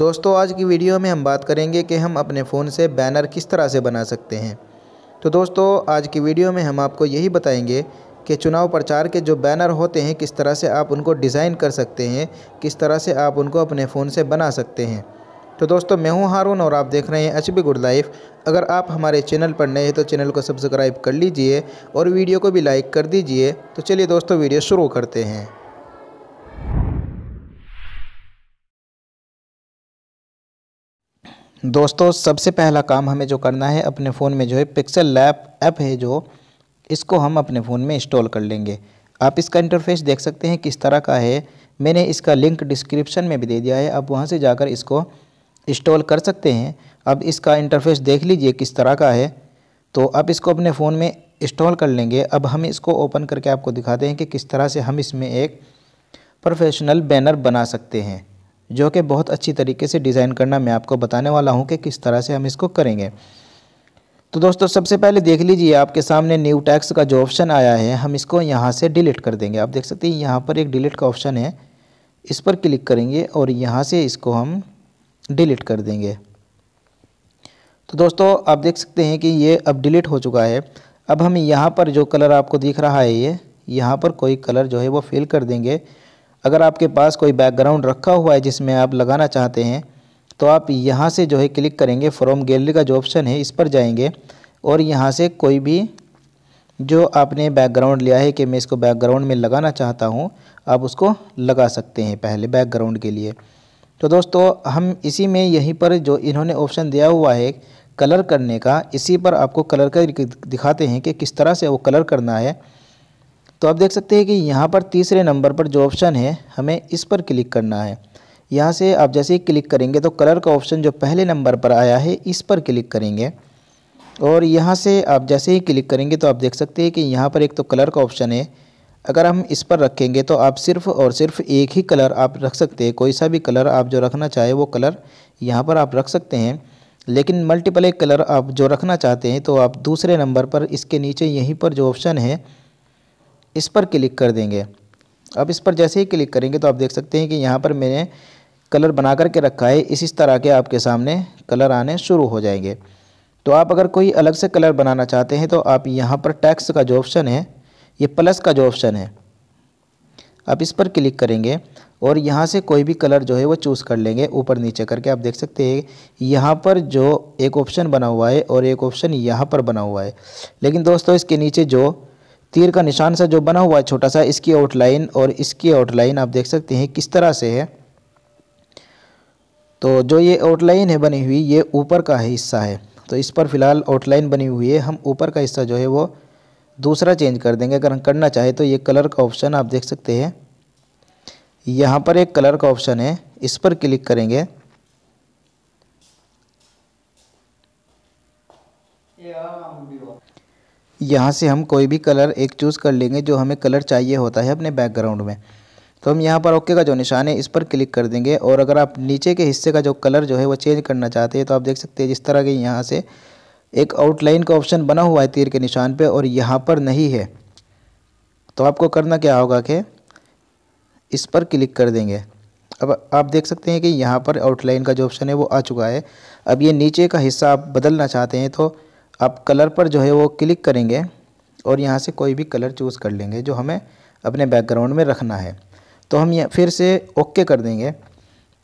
दोस्तों आज की वीडियो में हम बात करेंगे कि हम अपने फ़ोन से बैनर किस तरह से बना सकते हैं तो दोस्तों आज की वीडियो में हम आपको यही बताएंगे कि चुनाव प्रचार के जो बैनर होते हैं किस तरह से आप उनको डिज़ाइन कर सकते हैं किस तरह से आप उनको अपने फ़ोन से बना सकते हैं तो दोस्तों मैं हूं हारून और आप देख रहे हैं एच बी गुड लाइफ अगर आप हमारे चैनल पर नए हैं तो चैनल को सब्सक्राइब कर लीजिए और वीडियो को भी लाइक कर दीजिए तो चलिए दोस्तों वीडियो शुरू करते हैं दोस्तों सबसे पहला काम हमें जो करना है अपने फ़ोन में जो है पिक्सल लैप ऐप है जो इसको हम अपने फ़ोन में इंस्टॉल कर लेंगे आप इसका इंटरफेस देख सकते हैं किस तरह का है मैंने इसका लिंक डिस्क्रिप्शन में भी दे दिया है आप वहाँ से जाकर इसको इंस्टॉल कर सकते हैं अब इसका इंटरफेस देख लीजिए किस तरह का है तो आप इसको अपने फ़ोन में इंस्टॉल कर लेंगे अब हम इसको ओपन करके आपको दिखाते हैं कि किस तरह से हम इसमें एक प्रोफेशनल बैनर बना सकते हैं जो कि बहुत अच्छी तरीके से डिज़ाइन करना मैं आपको बताने वाला हूँ कि किस तरह से हम इसको करेंगे तो दोस्तों सबसे पहले देख लीजिए आपके सामने न्यू टैक्स का जो ऑप्शन आया है हम इसको यहाँ से डिलीट कर देंगे आप देख सकते हैं यहाँ पर एक डिलीट का ऑप्शन है इस पर क्लिक करेंगे और यहाँ से इसको हम डिलीट कर देंगे तो दोस्तों आप देख सकते हैं कि ये अब डिलीट हो चुका है अब हम यहाँ पर जो कलर आपको दिख रहा है ये यहाँ पर कोई कलर जो है वो फिल कर देंगे अगर आपके पास कोई बैकग्राउंड रखा हुआ है जिसमें आप लगाना चाहते हैं तो आप यहाँ से जो है क्लिक करेंगे फ्रॉम गैलरी का जो ऑप्शन है इस पर जाएंगे और यहाँ से कोई भी जो आपने बैकग्राउंड लिया है कि मैं इसको बैकग्राउंड में लगाना चाहता हूँ आप उसको लगा सकते हैं पहले बैकग्राउंड के लिए तो दोस्तों हम इसी में यहीं पर जो इन्होंने ऑप्शन दिया हुआ है कलर करने का इसी पर आपको कलर कर दिखाते हैं कि किस तरह से वो कलर करना है तो आप देख सकते हैं कि यहाँ पर तीसरे नंबर पर जो ऑप्शन है हमें इस पर क्लिक करना है यहाँ से आप जैसे ही क्लिक करेंगे तो कलर का ऑप्शन जो पहले नंबर पर आया है इस पर क्लिक करेंगे और यहाँ से आप जैसे ही क्लिक करेंगे तो आप देख सकते हैं कि यहाँ पर एक तो कलर का ऑप्शन है अगर हम इस पर रखेंगे तो आप सिर्फ और सिर्फ एक ही कलर आप रख सकते हैं कोई सा भी कलर आप जो रखना चाहे वो कलर यहाँ पर आप रख सकते हैं लेकिन मल्टीपल एक कलर आप जो रखना चाहते हैं तो आप दूसरे नंबर पर इसके नीचे यहीं पर जो ऑप्शन है इस पर क्लिक कर देंगे अब इस पर जैसे ही क्लिक करेंगे तो आप देख सकते हैं कि यहाँ पर मैंने कलर बना करके रखा है इसी तरह के आपके सामने कलर आने शुरू हो जाएंगे तो आप अगर कोई अलग से कलर बनाना चाहते हैं तो आप यहाँ पर टैक्स का जो ऑप्शन है ये प्लस का जो ऑप्शन है आप इस पर क्लिक करेंगे और यहाँ से कोई भी कलर जो है वो चूज़ कर लेंगे ऊपर नीचे करके आप देख सकते हैं यहाँ पर जो एक ऑप्शन बना हुआ है और एक ऑप्शन यहाँ पर बना हुआ है लेकिन दोस्तों इसके नीचे जो तीर का निशान सा जो बना हुआ है छोटा सा इसकी आउटलाइन और इसकी आउटलाइन आप देख सकते हैं किस तरह से है तो जो ये आउटलाइन है बनी हुई ये ऊपर का हिस्सा है तो इस पर फिलहाल आउटलाइन बनी हुई है हम ऊपर का हिस्सा जो है वो दूसरा चेंज कर देंगे अगर हम करना चाहें तो ये कलर का ऑप्शन आप देख सकते हैं यहाँ पर एक कलर का ऑप्शन है इस पर क्लिक करेंगे यहाँ से हम कोई भी कलर एक चूज़ कर लेंगे जो हमें कलर चाहिए होता है अपने बैकग्राउंड में तो हम यहाँ पर ओके का जो निशान है इस पर क्लिक कर देंगे और अगर आप नीचे के हिस्से का जो कलर जो है वो चेंज करना चाहते हैं तो आप देख सकते हैं जिस तरह के यहाँ से एक आउटलाइन का ऑप्शन बना हुआ है तीर के निशान पर और यहाँ पर नहीं है तो आपको करना क्या होगा कि इस पर क्लिक कर देंगे अब आप देख सकते हैं कि यहाँ पर आउटलाइन का जो ऑप्शन है वो आ चुका है अब ये नीचे का हिस्सा आप बदलना चाहते हैं तो आप कलर पर जो है वो क्लिक करेंगे और यहाँ से कोई भी कलर चूज़ कर लेंगे जो हमें अपने बैकग्राउंड में रखना है तो हम फिर से ओके कर देंगे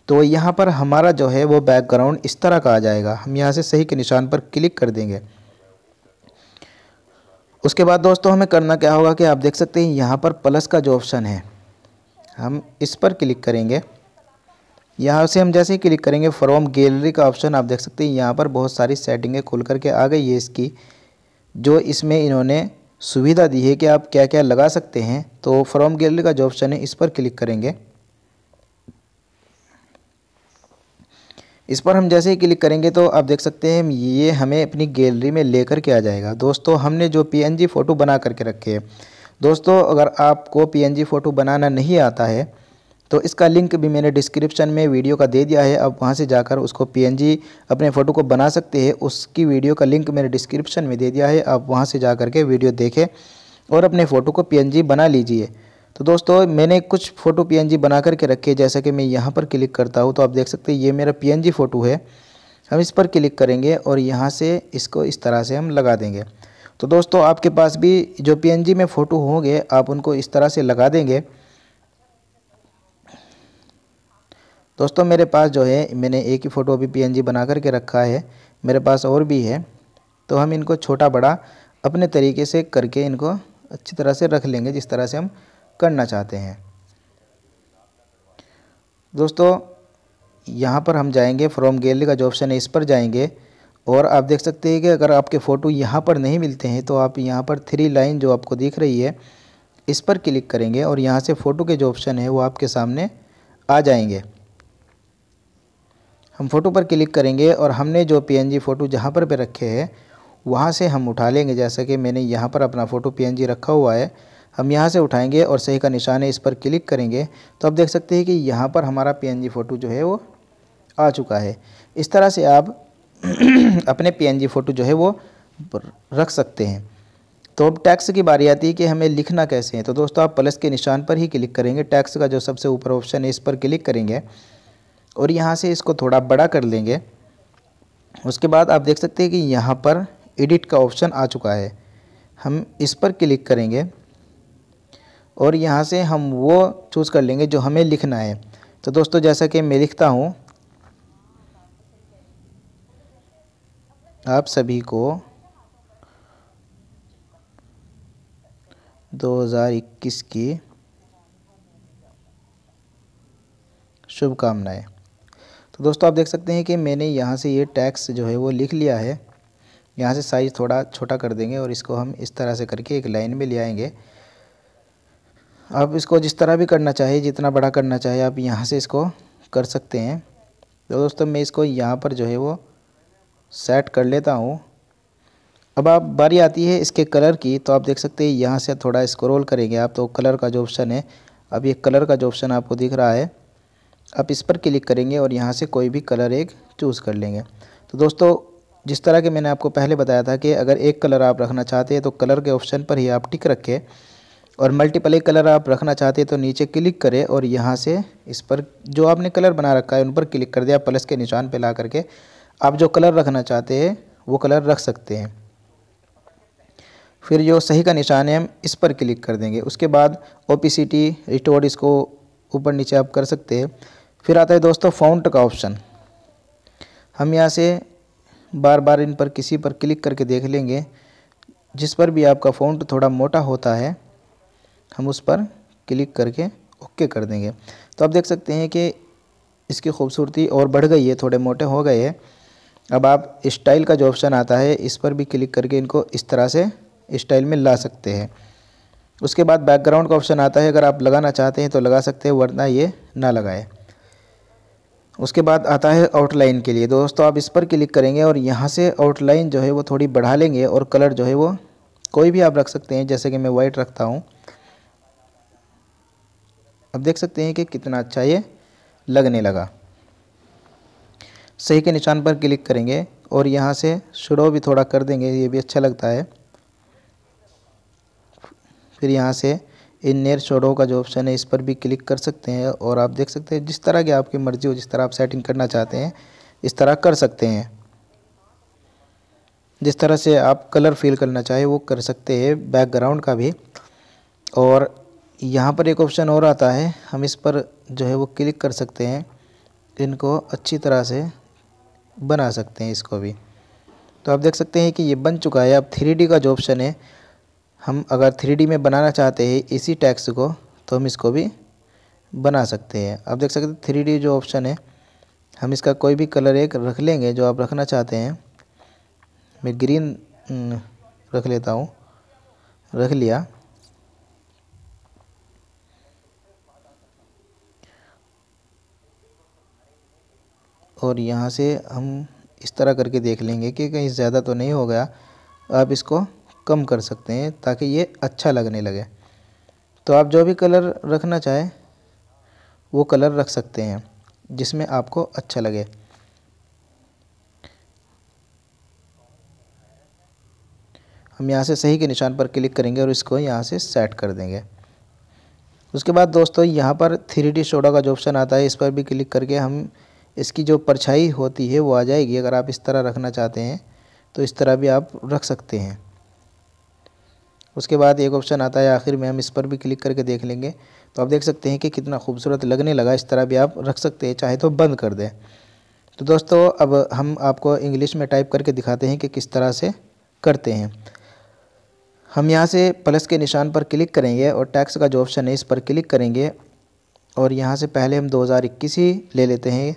तो यहाँ पर हमारा जो है वो बैकग्राउंड इस तरह का आ जाएगा हम यहाँ से सही के निशान पर क्लिक कर देंगे उसके बाद दोस्तों हमें करना क्या होगा कि आप देख सकते हैं यहाँ पर प्लस का जो ऑप्शन है हम इस पर क्लिक करेंगे यहाँ से हम जैसे ही क्लिक करेंगे फ्रॉम गैलरी का ऑप्शन आप देख सकते हैं यहाँ पर बहुत सारी सेटिंगें खुल करके आ गई है इसकी जो इसमें इन्होंने सुविधा दी है कि आप क्या क्या लगा सकते हैं तो फ्रॉम गैलरी का जो ऑप्शन है इस पर क्लिक करेंगे इस पर हम जैसे ही क्लिक करेंगे तो आप देख सकते हैं ये हमें अपनी गैलरी में लेकर के आ जाएगा दोस्तों हमने जो जी फ़ोटो बना करके रखे है दोस्तों अगर आपको जी फ़ोटो बनाना नहीं आता है तो इसका लिंक भी मैंने डिस्क्रिप्शन में वीडियो का दे दिया है आप वहाँ से जाकर उसको पी अपने फ़ोटो को बना सकते हैं उसकी वीडियो का लिंक मैंने डिस्क्रिप्शन में दे दिया है आप वहाँ से जा के वीडियो देखें और अपने फ़ोटो को पी बना लीजिए तो दोस्तों मैंने कुछ फ़ोटो जी बना करके रखे जैसा कि मैं यहाँ पर क्लिक करता हूँ तो आप देख सकते हैं ये मेरा जी फ़ोटो है हम इस पर क्लिक करेंगे और यहाँ से इसको इस तरह से हम लगा देंगे तो दोस्तों आपके पास भी जो जी में फ़ोटो होंगे आप उनको इस तरह से लगा देंगे दोस्तों मेरे पास जो है मैंने एक ही फ़ोटो अभी पी बना करके रखा है मेरे पास और भी है तो हम इनको छोटा बड़ा अपने तरीके से करके इनको अच्छी तरह से रख लेंगे जिस तरह से हम करना चाहते हैं दोस्तों यहाँ पर हम जाएंगे फ्रॉम गैलरी का जो ऑप्शन है इस पर जाएंगे और आप देख सकते हैं कि अगर आपके फ़ोटो यहाँ पर नहीं मिलते हैं तो आप यहाँ पर थ्री लाइन जो आपको दिख रही है इस पर क्लिक करेंगे और यहाँ से फ़ोटो के जो ऑप्शन है वो आपके सामने आ जाएंगे हम फ़ोटो पर क्लिक करेंगे और हमने जो पीएनजी फ़ोटो जहाँ पर पे रखे हैं वहाँ से हम उठा लेंगे जैसा कि मैंने यहाँ पर अपना फ़ोटो पीएनजी रखा हुआ है हम यहाँ से उठाएंगे और सही का निशान है इस पर क्लिक करेंगे तो आप देख सकते हैं कि यहाँ पर हमारा पीएनजी फ़ोटो जो है वो आ चुका है इस तरह से आप अपने पीएनजी फ़ोटो जो है वो रख सकते हैं तो अब टैक्स की बारी आती है कि हमें लिखना कैसे है तो दोस्तों आप प्लस के निशान पर ही क्लिक करेंगे टैक्स का जो सबसे ऊपर ऑप्शन है इस पर क्लिक करेंगे और यहाँ से इसको थोड़ा बड़ा कर लेंगे उसके बाद आप देख सकते हैं कि यहाँ पर एडिट का ऑप्शन आ चुका है हम इस पर क्लिक करेंगे और यहाँ से हम वो चूज़ कर लेंगे जो हमें लिखना है तो दोस्तों जैसा कि मैं लिखता हूँ आप सभी को 2021 की शुभकामनाएं तो दोस्तों आप देख सकते हैं कि मैंने यहाँ से ये टैक्स जो है वो लिख लिया है यहाँ से साइज़ थोड़ा छोटा कर देंगे और इसको हम इस तरह से करके एक लाइन में ले आएंगे आप इसको जिस तरह भी करना चाहे जितना बड़ा करना चाहे आप यहाँ से इसको कर सकते हैं तो दोस्तों मैं इसको यहाँ पर जो है वो सेट कर लेता हूँ अब आप बारी आती है इसके कलर की तो आप देख सकते हैं यहाँ से थोड़ा इस्क्रोल करेंगे आप तो कलर का जो ऑप्शन है अब ये कलर का जो ऑप्शन आपको दिख रहा है आप इस पर क्लिक करेंगे और यहाँ से कोई भी कलर एक चूज़ कर लेंगे तो दोस्तों जिस तरह के मैंने आपको पहले बताया था कि अगर एक कलर आप रखना चाहते हैं तो कलर के ऑप्शन पर ही आप टिक रखें और मल्टीपल एक कलर आप रखना चाहते हैं तो नीचे क्लिक करें और यहाँ से इस पर जो आपने कलर बना रखा है उन पर क्लिक कर दिया प्लस के निशान पर ला करके आप जो कलर रखना चाहते हैं वो कलर रख सकते हैं फिर जो सही का निशान है हम इस पर क्लिक कर देंगे उसके बाद O P C T restore इसको ऊपर नीचे आप कर सकते हैं फिर आता है दोस्तों फाउंट का ऑप्शन हम यहाँ से बार बार इन पर किसी पर क्लिक करके देख लेंगे जिस पर भी आपका फाउंट थोड़ा मोटा होता है हम उस पर क्लिक करके ओके कर देंगे तो आप देख सकते हैं कि इसकी खूबसूरती और बढ़ गई है थोड़े मोटे हो गए हैं अब आप स्टाइल का जो ऑप्शन आता है इस पर भी क्लिक करके इनको इस तरह से स्टाइल में ला सकते हैं उसके बाद बैकग्राउंड का ऑप्शन आता है अगर आप लगाना चाहते हैं तो लगा सकते हैं वरना ये ना लगाए उसके बाद आता है आउटलाइन के लिए दोस्तों आप इस पर क्लिक करेंगे और यहाँ से आउटलाइन जो है वो थोड़ी बढ़ा लेंगे और कलर जो है वो कोई भी आप रख सकते हैं जैसे कि मैं वाइट रखता हूँ अब देख सकते हैं कि कितना अच्छा ये लगने लगा सही के निशान पर क्लिक करेंगे और यहाँ से शुरू भी थोड़ा कर देंगे ये भी अच्छा लगता है फिर यहाँ से इन नेर शोडो का जो ऑप्शन है इस पर भी क्लिक कर सकते हैं और आप देख सकते हैं जिस तरह की आपकी मर्ज़ी हो जिस तरह आप सेटिंग करना चाहते हैं इस तरह कर सकते हैं जिस तरह से आप कलर फील करना चाहें वो कर सकते हैं बैकग्राउंड का भी और यहाँ पर एक ऑप्शन और आता है हम इस पर जो है वो क्लिक कर सकते हैं इनको अच्छी तरह से बना सकते हैं इसको भी तो आप देख सकते हैं कि ये बन चुका है अब थ्री का जो ऑप्शन है हम अगर थ्री में बनाना चाहते हैं इसी टैक्स को तो हम इसको भी बना सकते हैं आप देख सकते थ्री डी जो ऑप्शन है हम इसका कोई भी कलर एक रख लेंगे जो आप रखना चाहते हैं मैं ग्रीन रख लेता हूँ रख लिया और यहाँ से हम इस तरह करके देख लेंगे कि कहीं ज़्यादा तो नहीं हो गया आप इसको कम कर सकते हैं ताकि ये अच्छा लगने लगे तो आप जो भी कलर रखना चाहें वो कलर रख सकते हैं जिसमें आपको अच्छा लगे हम यहाँ से सही के निशान पर क्लिक करेंगे और इसको यहाँ से सेट कर देंगे उसके बाद दोस्तों यहाँ पर थ्री डी शोडा का जो ऑप्शन आता है इस पर भी क्लिक करके हम इसकी जो परछाई होती है वो आ जाएगी अगर आप इस तरह रखना चाहते हैं तो इस तरह भी आप रख सकते हैं उसके बाद एक ऑप्शन आता है आखिर में हम इस पर भी क्लिक करके देख लेंगे तो आप देख सकते हैं कि कितना खूबसूरत लगने लगा इस तरह भी आप रख सकते हैं चाहे तो बंद कर दें तो दोस्तों अब हम आपको इंग्लिश में टाइप करके दिखाते हैं कि किस तरह से करते हैं हम यहाँ से प्लस के निशान पर क्लिक करेंगे और टैक्स का जो ऑप्शन है इस पर क्लिक करेंगे और यहाँ से पहले हम 2021 ही ले लेते हैं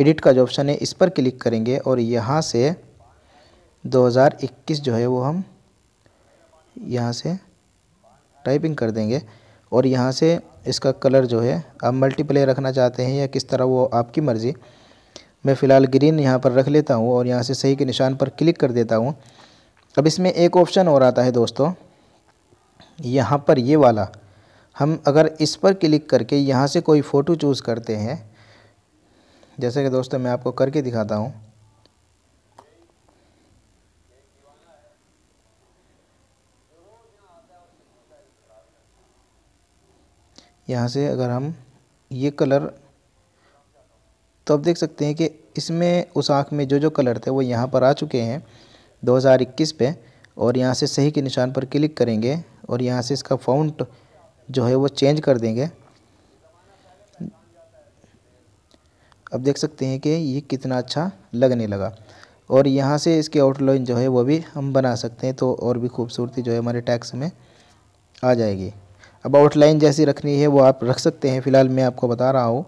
एडिट का जो ऑप्शन है इस पर क्लिक करेंगे और यहाँ से 2021 जो है वो हम यहाँ से टाइपिंग कर देंगे और यहाँ से इसका कलर जो है आप मल्टीप्ले रखना चाहते हैं या किस तरह वो आपकी मर्ज़ी मैं फ़िलहाल ग्रीन यहाँ पर रख लेता हूँ और यहाँ से सही के निशान पर क्लिक कर देता हूँ अब इसमें एक ऑप्शन और आता है दोस्तों यहाँ पर ये वाला हम अगर इस पर क्लिक करके यहाँ से कोई फ़ोटो चूज़ करते हैं जैसे कि दोस्तों मैं आपको करके दिखाता हूँ यहाँ से अगर हम ये कलर तो आप देख सकते हैं कि इसमें उस आँख में जो जो कलर थे वो यहाँ पर आ चुके हैं 2021 पे और यहाँ से सही के निशान पर क्लिक करेंगे और यहाँ से इसका फाउंट जो है वो चेंज कर देंगे अब देख सकते हैं कि ये कितना अच्छा लगने लगा और यहाँ से इसके आउटलाइन जो है वो भी हम बना सकते हैं तो और भी खूबसूरती जो है हमारे टैक्स में आ जाएगी अब आउटलाइन जैसी रखनी है वो आप रख सकते हैं फ़िलहाल मैं आपको बता रहा हूँ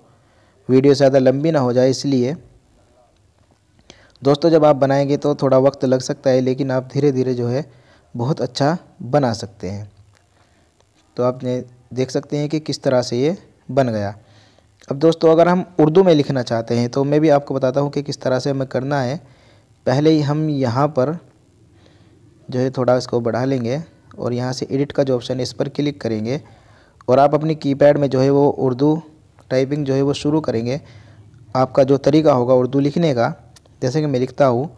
वीडियो ज़्यादा लंबी ना हो जाए इसलिए दोस्तों जब आप बनाएंगे तो थोड़ा वक्त लग सकता है लेकिन आप धीरे धीरे जो है बहुत अच्छा बना सकते हैं तो आप देख सकते हैं कि किस तरह से ये बन गया अब दोस्तों अगर हम उर्दू में लिखना चाहते हैं तो मैं भी आपको बताता हूँ कि किस तरह से हमें करना है पहले ही हम यहाँ पर जो है थोड़ा इसको बढ़ा लेंगे और यहाँ से एडिट का जो ऑप्शन है इस पर क्लिक करेंगे और आप अपनी कीपैड में जो है वो उर्दू टाइपिंग जो है वो शुरू करेंगे आपका जो तरीका होगा उर्दू लिखने का जैसे कि मैं लिखता हूँ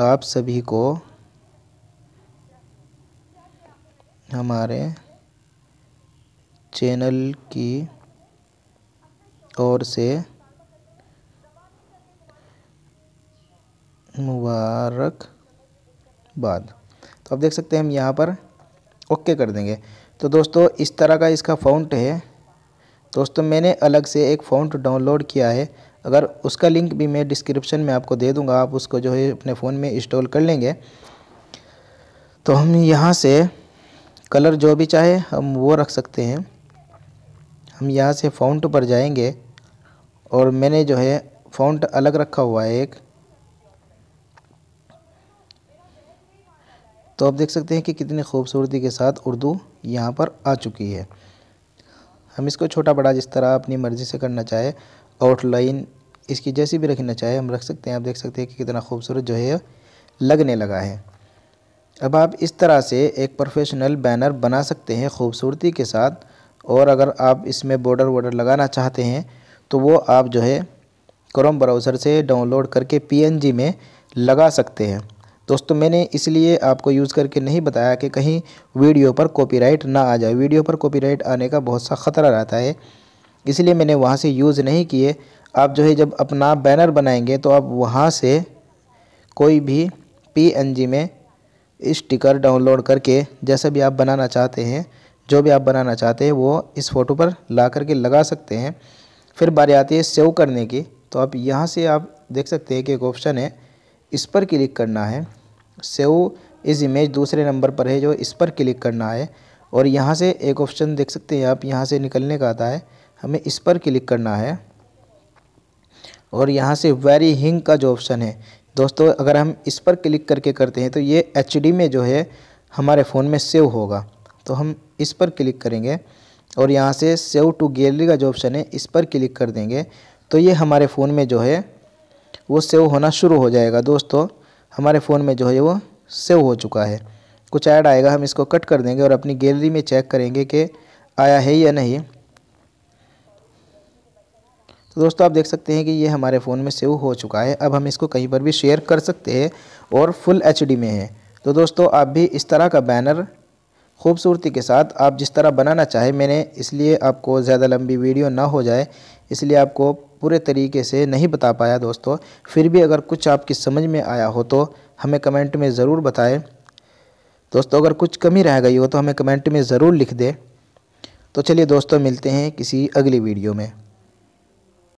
आप सभी को हमारे चैनल की ओर से मुबारकबाद तो आप देख सकते हैं हम यहाँ पर ओके कर देंगे तो दोस्तों इस तरह का इसका फ़ाउंट है दोस्तों मैंने अलग से एक फ़ॉन्ट डाउनलोड किया है अगर उसका लिंक भी मैं डिस्क्रिप्शन में आपको दे दूंगा आप उसको जो है अपने फ़ोन में इंस्टॉल कर लेंगे तो हम यहाँ से कलर जो भी चाहे हम वो रख सकते हैं हम यहाँ से फ़ॉन्ट पर जाएंगे और मैंने जो है फ़ॉन्ट अलग रखा हुआ है एक तो आप देख सकते हैं कि कितनी खूबसूरती के साथ उर्दू यहाँ पर आ चुकी है हम इसको छोटा बड़ा जिस तरह अपनी मर्ज़ी से करना चाहे आउटलाइन इसकी जैसी भी रखना चाहे हम रख सकते हैं आप देख सकते हैं कि कितना खूबसूरत जो है लगने लगा है अब आप इस तरह से एक प्रोफेशनल बैनर बना सकते हैं खूबसूरती के साथ और अगर आप इसमें बॉर्डर वॉर्डर लगाना चाहते हैं तो वो आप जो है क्रोम ब्राउज़र से डाउनलोड करके पी में लगा सकते हैं दोस्तों मैंने इसलिए आपको यूज़ करके नहीं बताया कि कहीं वीडियो पर कॉपीराइट ना आ जाए वीडियो पर कॉपीराइट आने का बहुत सा ख़तरा रहता है इसलिए मैंने वहाँ से यूज़ नहीं किए आप जो है जब अपना बैनर बनाएंगे तो आप वहाँ से कोई भी पी में स्टिकर डाउनलोड करके जैसा भी आप बनाना चाहते हैं जो भी आप बनाना चाहते हैं वो इस फ़ोटो पर ला करके लगा सकते हैं फिर बारी आती है सेव करने की तो आप यहाँ से आप देख सकते हैं कि एक ऑप्शन है इस पर क्लिक करना है सेव इस इमेज दूसरे नंबर पर है जो इस पर क्लिक करना है और यहाँ से एक ऑप्शन देख सकते हैं आप यहाँ से निकलने का आता है हमें इस पर क्लिक करना है और यहाँ से वेरी हिंग का जो ऑप्शन है दोस्तों अगर हम इस पर क्लिक करके करते हैं तो ये एच में जो है हमारे फ़ोन में सेव होगा तो हम इस पर क्लिक करेंगे और यहाँ से सेव टू गैलरी का जो ऑप्शन है इस पर क्लिक कर देंगे तो ये हमारे फ़ोन में जो है वो सेव होना शुरू हो जाएगा दोस्तों हमारे फ़ोन में जो है वो सेव हो चुका है कुछ ऐड आएगा हम इसको कट कर देंगे और अपनी गैलरी में चेक करेंगे कि आया है या नहीं तो दोस्तों आप देख सकते हैं कि ये हमारे फ़ोन में सेव हो चुका है अब हम इसको कहीं पर भी शेयर कर सकते हैं और फुल एच में है तो दोस्तों आप भी इस तरह का बैनर खूबसूरती के साथ आप जिस तरह बनाना चाहें मैंने इसलिए आपको ज़्यादा लंबी वीडियो ना हो जाए इसलिए आपको पूरे तरीके से नहीं बता पाया दोस्तों फिर भी अगर कुछ आपकी समझ में आया हो तो हमें कमेंट में ज़रूर बताएं दोस्तों अगर कुछ कमी रह गई हो तो हमें कमेंट में ज़रूर लिख दें तो चलिए दोस्तों मिलते हैं किसी अगली वीडियो में